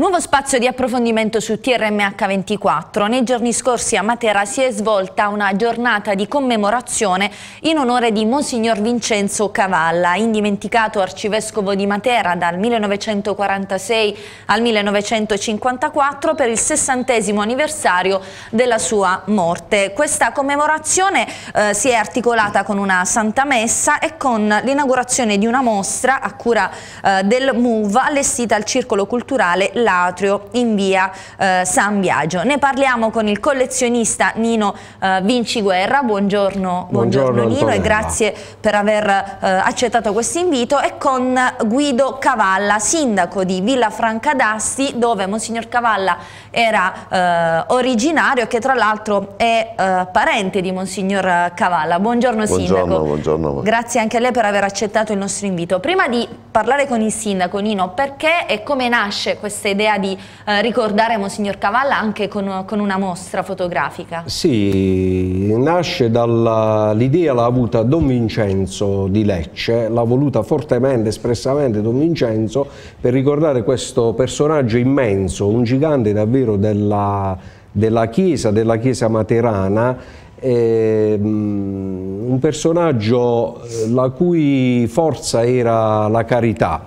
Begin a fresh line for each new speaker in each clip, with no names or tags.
Nuovo spazio di approfondimento su TRMH24. Nei giorni scorsi a Matera si è svolta una giornata di commemorazione in onore di Monsignor Vincenzo Cavalla, indimenticato arcivescovo di Matera dal 1946 al 1954 per il sessantesimo anniversario della sua morte. Questa commemorazione eh, si è articolata con una Santa Messa e con l'inaugurazione di una mostra a cura eh, del MUV allestita al Circolo Culturale La dell'atrio in via eh, San Biagio. Ne parliamo con il collezionista Nino eh, Vinciguerra, buongiorno, buongiorno, buongiorno Nino e grazie per aver eh, accettato questo invito e con Guido Cavalla, sindaco di Villa Franca d'Asti dove Monsignor Cavalla era eh, originario e che tra l'altro è eh, parente di Monsignor Cavalla. Buongiorno, buongiorno sindaco. Buongiorno. Grazie anche a lei per aver accettato il nostro invito. Prima di parlare con il sindaco Nino, perché e come nasce questa idea l'idea di eh, ricordare Monsignor Cavalla anche con, con, una mostra fotografica.
Sì, nasce dall'idea l'ha avuta Don Vincenzo di Lecce, l'ha voluta fortemente, espressamente Don Vincenzo per ricordare questo personaggio immenso, un gigante davvero della, della Chiesa, della Chiesa Materana mm, un personaggio eh, la cui forza era la carità.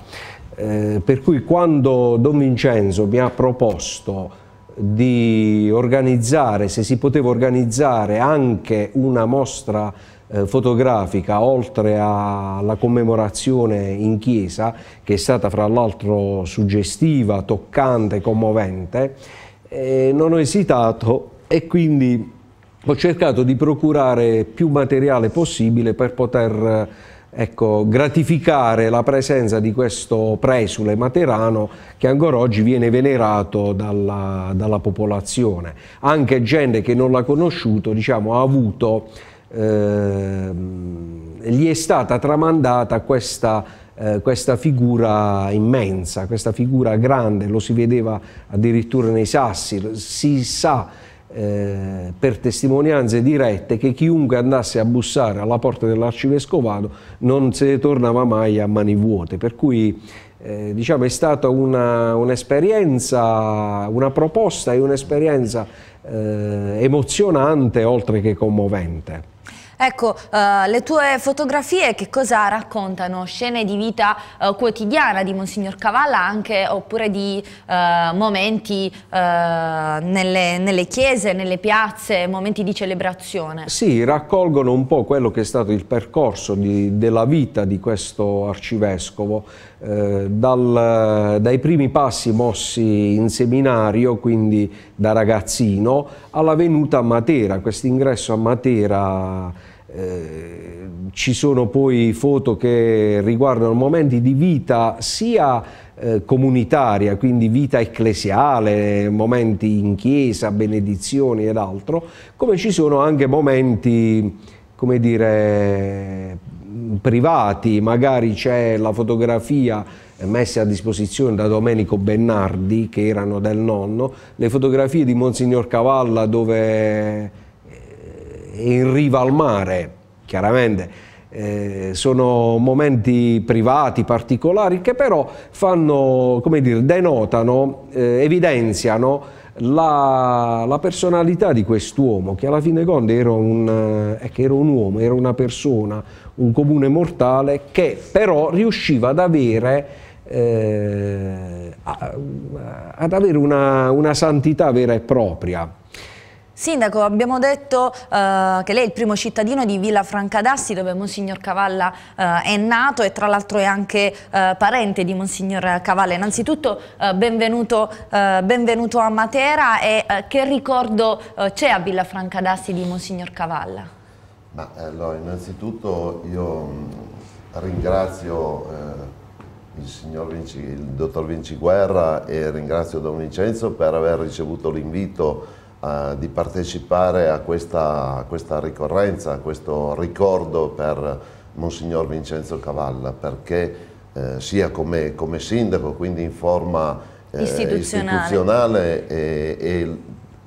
Eh, per cui quando Don Vincenzo mi ha proposto di organizzare, se si poteva organizzare anche una mostra eh, fotografica oltre alla commemorazione in chiesa, che è stata fra l'altro suggestiva, toccante, commovente, eh, non ho esitato e quindi ho cercato di procurare più materiale possibile per poter ecco, gratificare la presenza di questo presule materano che ancora oggi viene venerato dalla, dalla popolazione. Anche gente che non l'ha conosciuto diciamo, ha avuto, eh, gli è stata tramandata questa, eh, questa figura immensa, questa figura grande, lo si vedeva addirittura nei sassi, si sa eh, per testimonianze dirette che chiunque andasse a bussare alla porta dell'arcivescovado non se ne tornava mai a mani vuote, per cui eh, diciamo, è stata un'esperienza, una proposta e un'esperienza eh, emozionante oltre che commovente.
Ecco, uh, le tue fotografie che cosa raccontano? Scene di vita uh, quotidiana di Monsignor Cavalla anche, oppure di uh, momenti nelle, nelle, chiese, nelle piazze, momenti di celebrazione?
Sì, raccolgono un po' quello che è stato il percorso di, della vita di questo arcivescovo, dal, dai primi passi mossi in seminario, quindi da ragazzino, alla venuta a Matera, questo ingresso a Matera eh, ci sono poi foto che riguardano momenti di vita sia eh, comunitaria, quindi vita ecclesiale, momenti in chiesa, benedizioni ed altro, come ci sono anche momenti, come dire, privati, magari c'è la fotografia messa a disposizione da Domenico Bennardi, che erano del nonno, le fotografie di Monsignor Cavalla dove in riva al mare, chiaramente. Eh, sono momenti privati, particolari, che però fanno, come dire, denotano, eh, evidenziano la, la, personalità di quest'uomo, che alla fine conti era un, eh, era un uomo, era una persona, un comune mortale, che però riusciva ad avere eh, ad avere una, una, santità vera e propria.
Sindaco, abbiamo detto eh, che lei è il primo cittadino di Villa Francadassi dove Monsignor Cavalla eh, è nato e tra l'altro è anche eh, parente di Monsignor Cavalla. Innanzitutto eh, benvenuto, eh, benvenuto, a Matera e eh, che ricordo c'è a Villa Francadassi di Monsignor Cavalla?
Ma, allora, innanzitutto io mm, ringrazio il, Vinci, il dottor Vinci Guerra e ringrazio Don Vincenzo per aver ricevuto l'invito eh, di partecipare a questa, a questa, ricorrenza, a questo ricordo per Monsignor Vincenzo Cavalla, perché eh, sia come, come, sindaco, quindi in forma eh, istituzionale, istituzionale e, e,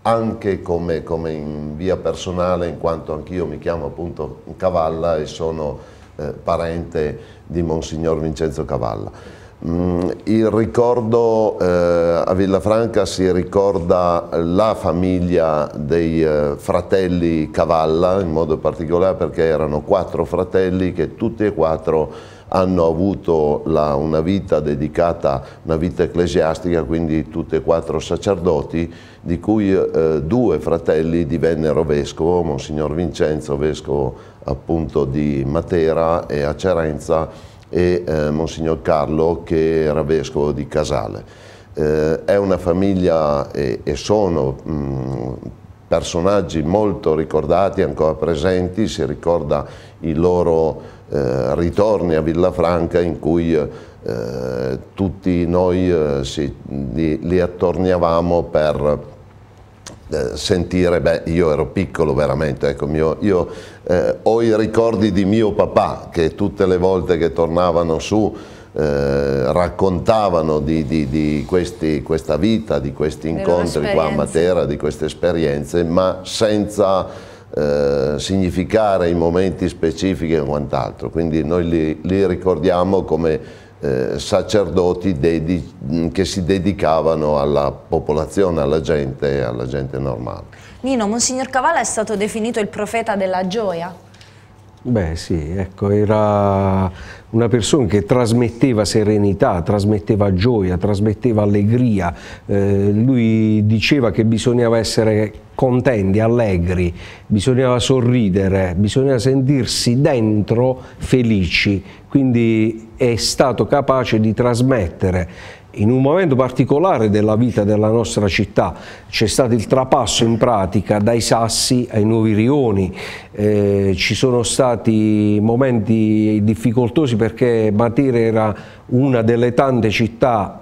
anche come, come, in via personale, in quanto anch'io mi chiamo appunto Cavalla e sono eh, parente di Monsignor Vincenzo Cavalla. Mm, il ricordo eh, a Villafranca si ricorda la famiglia dei eh, fratelli Cavalla, in modo particolare perché erano quattro fratelli che tutti e quattro hanno avuto la, una vita dedicata, una vita ecclesiastica, quindi tutti e quattro sacerdoti, di cui eh, due fratelli divennero vescovo, Monsignor Vincenzo, vescovo appunto di Matera e a Cerenza, e eh, Monsignor Carlo che era vescovo di Casale. Eh, è una famiglia e, e sono mh, mm, personaggi molto ricordati, ancora presenti, si ricorda i loro eh, ritorni a Villafranca in cui eh, tutti noi eh, si, li, li attorniavamo per eh, sentire, beh io ero piccolo veramente, ecco, mio, io eh, ho i ricordi di mio papà che tutte le volte che tornavano su eh, raccontavano di, di, di questi, questa vita, di questi incontri qua a Matera, di queste esperienze, ma senza eh, significare i momenti specifici e quant'altro, quindi noi li, li ricordiamo come eh, sacerdoti mm, che si dedicavano alla popolazione, alla gente, alla gente normale.
Nino, Monsignor Cavalla è stato definito il profeta della gioia?
Beh sì, ecco, era una persona che trasmetteva serenità, trasmetteva gioia, trasmetteva allegria. Eh, lui diceva che bisognava essere contenti, allegri, bisognava sorridere, bisognava sentirsi dentro felici. Quindi è stato capace di trasmettere in un momento particolare della vita della nostra città c'è stato il trapasso in pratica dai sassi ai nuovi rioni, eh, ci sono stati momenti difficoltosi perché Matera era una delle tante città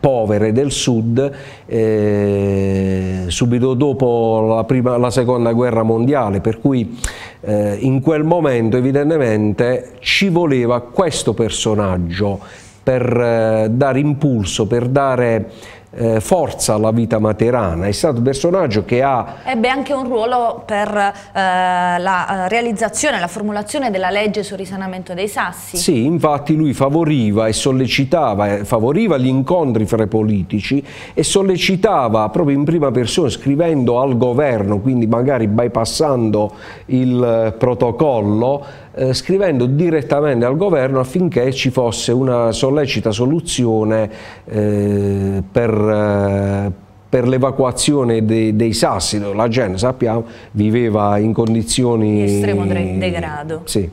povere del sud eh, subito dopo la, prima, la, seconda guerra mondiale per cui eh, in quel momento evidentemente ci voleva questo personaggio per eh, dare impulso, per dare eh, forza alla vita materana, è stato un personaggio che ha...
Ebbe anche un ruolo per eh, la eh, realizzazione, la formulazione della legge sul risanamento dei sassi. Sì,
infatti lui favoriva e sollecitava, eh, favoriva gli incontri fra i politici e sollecitava proprio in prima persona scrivendo al governo, quindi magari bypassando il protocollo, eh, scrivendo direttamente al governo affinché ci fosse una sollecita soluzione eh, per eh, per l'evacuazione dei, dei, sassi, dove la gente, sappiamo, viveva in condizioni... di estremo
degrado. Sì.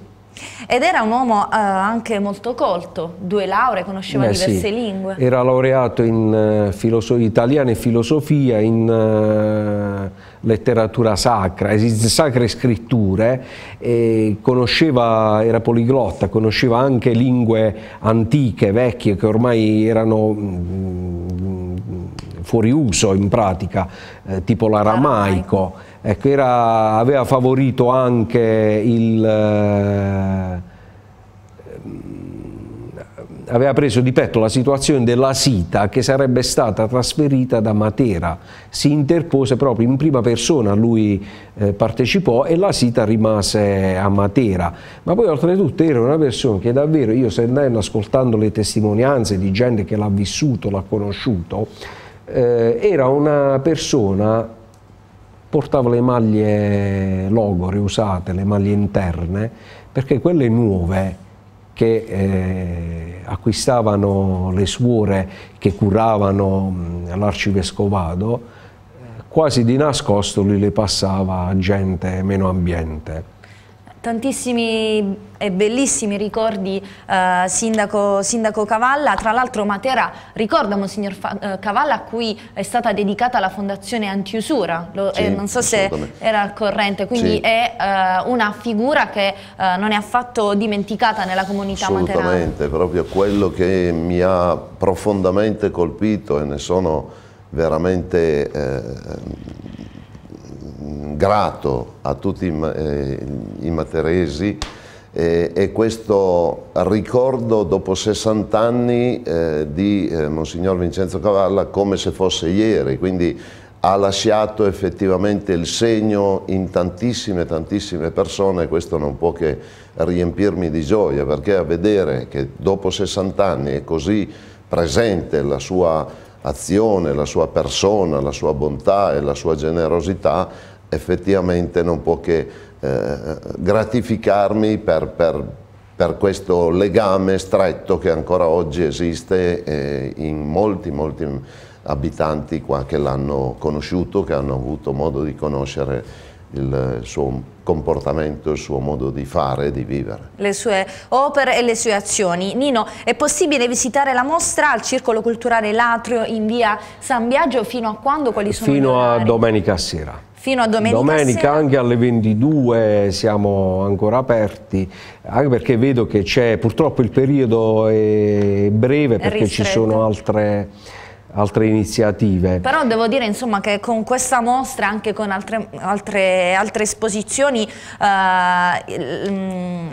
Ed era un uomo eh, anche molto colto, due lauree, conosceva Beh, diverse sì. lingue.
Era laureato in eh, italiana e filosofia, in... Eh, letteratura sacra, sacre scritture, conosceva, era poliglotta, conosceva anche lingue antiche, vecchie, che ormai erano mm, fuori uso in pratica, eh, tipo l'aramaico, ecco, era, aveva favorito anche il... Eh, aveva preso di petto la situazione della Sita che sarebbe stata trasferita da Matera, si interpose proprio in prima persona, lui eh, partecipò e la Sita rimase a Matera, ma poi oltretutto era una persona che davvero io sentendo, ascoltando le testimonianze di gente che l'ha vissuto, l'ha conosciuto, eh, era una persona portava le maglie logore usate, le maglie interne, perché quelle nuove che eh, acquistavano le suore che curavano l'arcivescovado, eh, quasi di nascosto li le passava a gente meno ambiente
tantissimi e bellissimi ricordi eh, sindaco, sindaco, Cavalla, tra l'altro Matera ricorda Monsignor Fa eh, Cavalla a cui è stata dedicata la fondazione Antiusura, Lo, sì, eh, non so se era al corrente, quindi sì. è eh, una figura che eh, non è affatto dimenticata nella comunità Assolutamente, materana.
Assolutamente, proprio quello che mi ha profondamente colpito e ne sono veramente grato a tutti i, eh, materesi eh, e questo ricordo dopo 60 anni eh, di Monsignor Vincenzo Cavalla come se fosse ieri, quindi ha lasciato effettivamente il segno in tantissime tantissime persone e questo non può che riempirmi di gioia perché a vedere che dopo 60 anni è così presente la sua azione, la sua persona, la sua bontà e la sua generosità effettivamente non può che eh, gratificarmi per, per, per, questo legame stretto che ancora oggi esiste eh, in molti, molti abitanti qua che l'hanno conosciuto, che hanno avuto modo di conoscere il suo comportamento, il suo modo di fare e di vivere.
Le sue opere e le sue azioni. Nino, è possibile visitare la mostra al Circolo Culturale Latrio in via San Biagio fino a quando? Quali sono fino
a
domenica sera
fino a domenica. Domenica sera.
anche alle 22 siamo ancora aperti, anche perché vedo che c'è purtroppo il periodo è breve perché Ristretto. ci sono altre altre iniziative.
Però devo dire insomma, che con questa mostra, anche con altre, altre, altre esposizioni, eh, mm,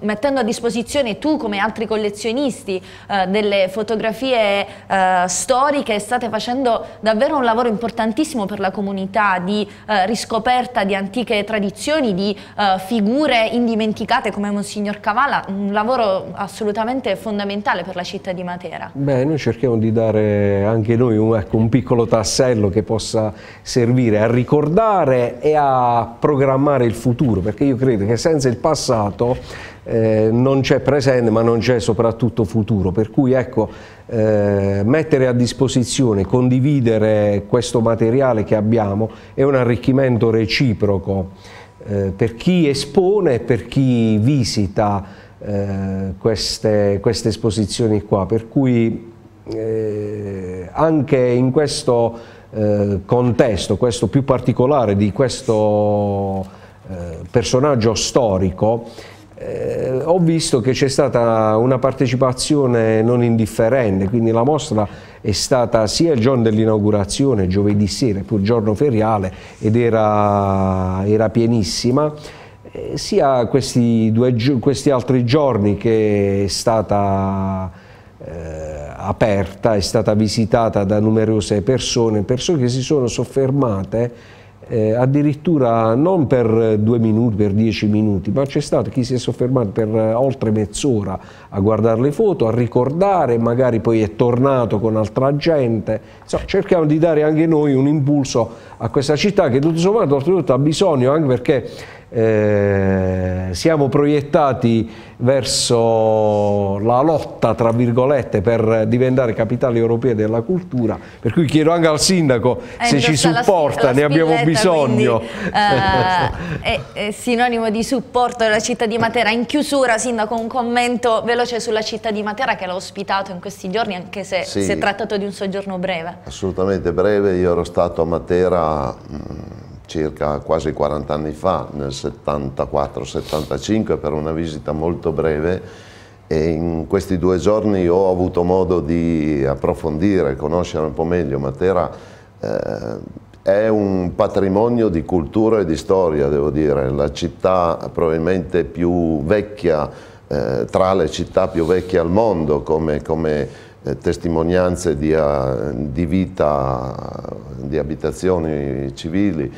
mettendo a disposizione tu come altri collezionisti eh, delle fotografie eh, storiche, state facendo davvero un lavoro importantissimo per la comunità di eh, riscoperta di antiche tradizioni, di eh, figure indimenticate come Monsignor Cavalla, un lavoro assolutamente fondamentale per la città di Matera.
Beh, noi cerchiamo di dare anche anche noi un, ecco, un piccolo tassello che possa servire a ricordare e a programmare il futuro, perché io credo che senza il passato eh, non c'è presente ma non c'è soprattutto futuro, per cui ecco, eh, mettere a disposizione, condividere questo materiale che abbiamo è un arricchimento reciproco eh, per chi espone e per chi visita eh, queste, queste esposizioni qua, per cui eh, anche in questo eh, contesto, questo più particolare di questo eh, personaggio storico, eh, ho visto che c'è stata una partecipazione non indifferente, quindi la mostra è stata sia il giorno dell'inaugurazione, giovedì sera, pur giorno feriale, ed era, era pienissima, eh, sia questi, due, questi altri giorni che è stata eh, aperta, è stata visitata da numerose persone, persone che si sono soffermate eh, addirittura non per due minuti, per dieci minuti, ma c'è stato chi si è soffermato per eh, oltre mezz'ora a guardare le foto, a ricordare, magari poi è tornato con altra gente. Insomma, cerchiamo di dare anche noi un impulso a questa città che tutto sommato oltretutto ha bisogno anche perché eh, siamo proiettati verso la lotta, tra virgolette, per diventare capitale europea della cultura, per cui chiedo anche al sindaco eh, se ci supporta, ne abbiamo bisogno. Quindi,
eh, è, sinonimo di supporto della città di Matera. In chiusura, sindaco, un commento veloce sulla città di Matera che l'ho ospitato in questi giorni, anche se sì, si è trattato di un soggiorno breve.
Assolutamente breve, io ero stato a Matera... Mh, mm, circa quasi 40 anni fa, nel 74-75, per una visita molto breve e in questi due giorni ho avuto modo di approfondire, conoscere un po' meglio Matera. Eh, è un patrimonio di cultura e di storia, devo dire, la città probabilmente più vecchia, eh, tra le città più vecchie al mondo come, come eh, testimonianze di, eh, di vita, di abitazioni civili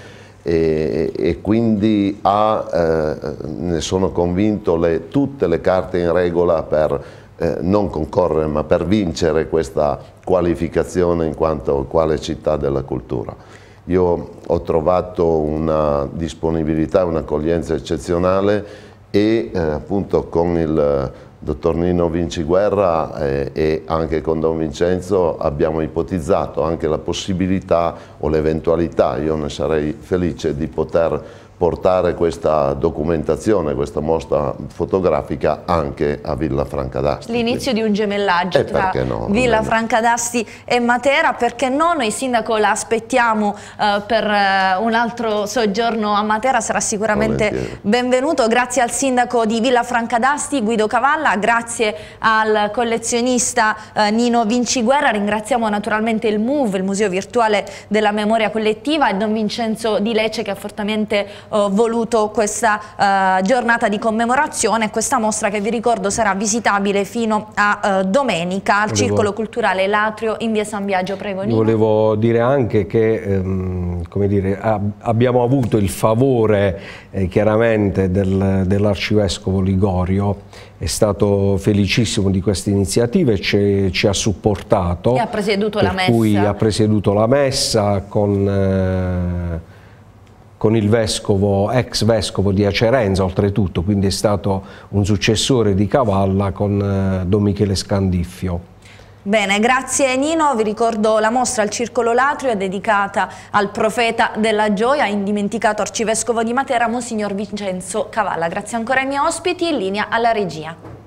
e, e quindi ha, eh, ne sono convinto, le, tutte le carte in regola per eh, non concorrere ma per vincere questa qualificazione in quanto quale città della cultura. Io ho trovato una disponibilità, un'accoglienza eccezionale e eh, appunto con il dottor Nino Vinci Guerra eh, e anche con Don Vincenzo abbiamo ipotizzato anche la possibilità o l'eventualità, io ne sarei felice, di poter portare questa documentazione, questa mostra fotografica anche a Villa Franca d'Asti.
L'inizio di un gemellaggio e tra no, Villa d'Asti e Matera, perché no? Noi sindaco la aspettiamo eh, per eh, un altro soggiorno a Matera, sarà sicuramente Volentieri. benvenuto. Grazie al sindaco di Villa Franca d'Asti, Guido Cavalla, grazie al collezionista eh, Nino Vinciguerra, ringraziamo naturalmente il MUV, il Museo Virtuale della Memoria Collettiva e Don Vincenzo Di Lecce che ha fortemente eh, voluto questa eh, giornata di commemorazione, questa mostra che vi ricordo sarà visitabile fino a eh, domenica al volevo, Circolo Culturale Latrio in via San Biagio Pregonino.
Volevo dire anche che ehm, dire, ab abbiamo avuto il favore eh, chiaramente del, dell'Arcivescovo Ligorio è stato felicissimo di queste iniziative, ci, ci ha supportato. E ha
presieduto la messa. ha
presieduto la messa con... Eh, con il vescovo, ex vescovo di Acerenza oltretutto, quindi è stato un successore di Cavalla con eh, Don Michele Scandiffio.
Bene, grazie Nino, vi ricordo la mostra al Circolo Latrio dedicata al profeta della gioia, indimenticato arcivescovo di Matera, Monsignor Vincenzo Cavalla. Grazie ancora ai miei ospiti, in linea alla regia.